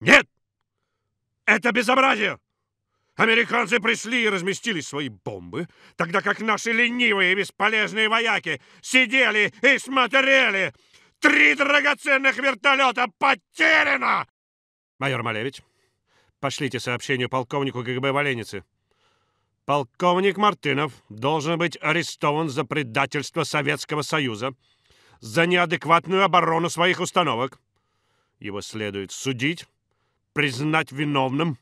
Нет! Это безобразие! Американцы пришли и разместили свои бомбы, тогда как наши ленивые и бесполезные вояки сидели и смотрели. Три драгоценных вертолета потеряно! Майор Малевич, пошлите сообщение полковнику КГБ Валеницы. Полковник Мартынов должен быть арестован за предательство Советского Союза, за неадекватную оборону своих установок. Его следует судить признать виновным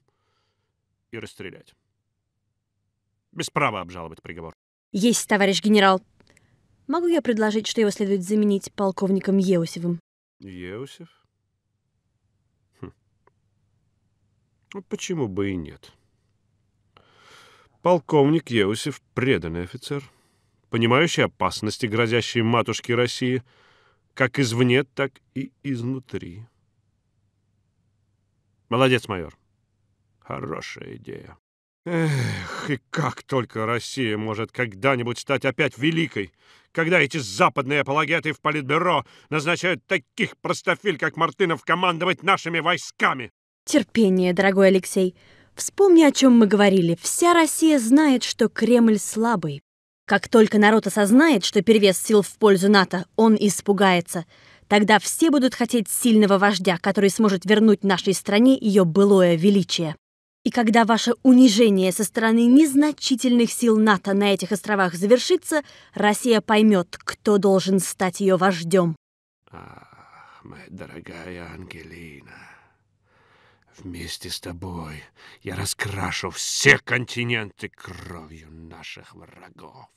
и расстрелять. Без права обжаловать приговор. Есть, товарищ генерал. Могу я предложить, что его следует заменить полковником Еусевым? Еусев? Хм. Ну, почему бы и нет? Полковник Еусев — преданный офицер, понимающий опасности, грозящие матушке России, как извне, так и изнутри. Молодец, майор. Хорошая идея. Эх, и как только Россия может когда-нибудь стать опять великой, когда эти западные апологеты в Политбюро назначают таких простофиль, как Мартынов, командовать нашими войсками? Терпение, дорогой Алексей. Вспомни, о чем мы говорили. Вся Россия знает, что Кремль слабый. Как только народ осознает, что перевес сил в пользу НАТО, он испугается — Тогда все будут хотеть сильного вождя, который сможет вернуть нашей стране ее былое величие. И когда ваше унижение со стороны незначительных сил НАТО на этих островах завершится, Россия поймет, кто должен стать ее вождем. Ах, моя дорогая Ангелина, вместе с тобой я раскрашу все континенты кровью наших врагов.